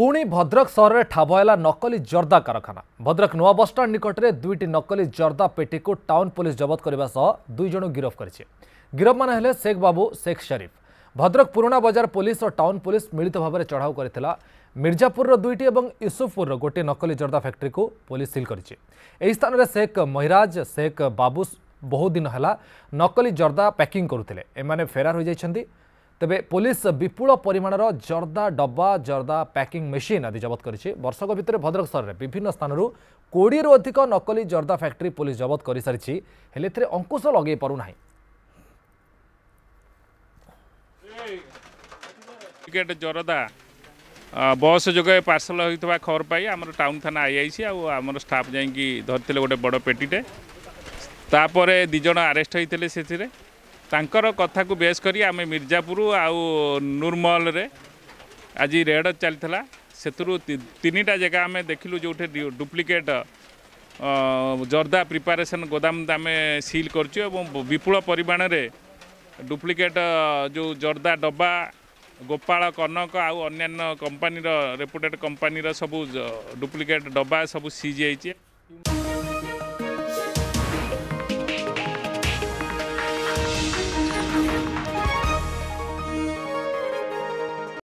ପୁଣି ଭଦ୍ରକ ସହରରେ ଠାବ ହେଲା ନକଲି ଜର୍ଦା କାରଖାନା ଭଦ୍ରକ ନୂଆ ବସ୍ଷ୍ଟାଣ୍ଡ ନିକଟରେ ଦୁଇଟି ନକଲି ଜର୍ଦା ପେଟିକୁ ଟାଉନ୍ ପୋଲିସ ଜବତ କରିବା ସହ ଦୁଇ ଜଣଙ୍କୁ ଗିରଫ କରିଛି ଗିରଫମାନେ ହେଲେ ଶେଖ୍ ବାବୁ ଶେଖ୍ ସରିଫ ଭଦ୍ରକ ପୁରୁଣା ବଜାର ପୋଲିସ ଓ ଟାଉନ୍ ପୋଲିସ ମିଳିତ ଭାବରେ ଚଢ଼ାଉ କରିଥିଲା ମିର୍ଜାପୁରର ଦୁଇଟି ଏବଂ ୟୁସୁଫପୁରର ଗୋଟିଏ ନକଲି ଜର୍ଦା ଫ୍ୟାକ୍ଟ୍ରିକୁ ପୋଲିସ ସିଲ୍ କରିଛି ଏହି ସ୍ଥାନରେ ଶେଖ୍ ମହିରାଜ ଶେଖ୍ ବାବୁ বহুদিন হেলা নকলি জর্দা প্যাকিং করুলে এমানে ফেরার হয়ে যাই তবে পুলিশ বিপুল পরিমাণর জর্দা ডবা জর্দা প্যাকিং মেসিন আদি জবত করেছে বর্ষক ভিতরে ভদ্রক সহরের বিভিন্ন স্থানর কোড়িয়ে অধিক নকলি জর্দা ফ্যাক্টরি পুলিশ জবত করে সারিছে হলে এতে অঙ্কুশ লগাই পারু না ଟିକେଟ୍ ଜରଦା ବସ୍ ଯୋଗେ ପାର୍ସଲ ହୋଇଥିବା ଖବର ପାଇ ଆମର ଟାଉନ୍ ଥାନା ଆଇଆଇସି ଆଉ ଆମର ଷ୍ଟାଫ୍ ଯାଇକି ଧରିଥିଲେ ଗୋଟେ ବଡ଼ ପେଟିଟେ ତାପରେ ଦୁଇ ଜଣ ଆରେଷ୍ଟ ହୋଇଥିଲେ ସେଥିରେ तांकर कथा को बेस करी आमे मिर्जापुर आउ रे आज रेड चाहिँ तीनटा जग्गा आम देखलु जोटे डुप्लिकेट जर्दा प्रिपारेसन गोदाम आमे सिल गर्छु ए विपुल परिमाणले डुप्लिकेट जो जर्दा डब्बा गोपाल कनक आउँ अन्य कम्पनी रेपुटेड कंपनी र सबै डुप्लिकेट डब्बा सब सीज है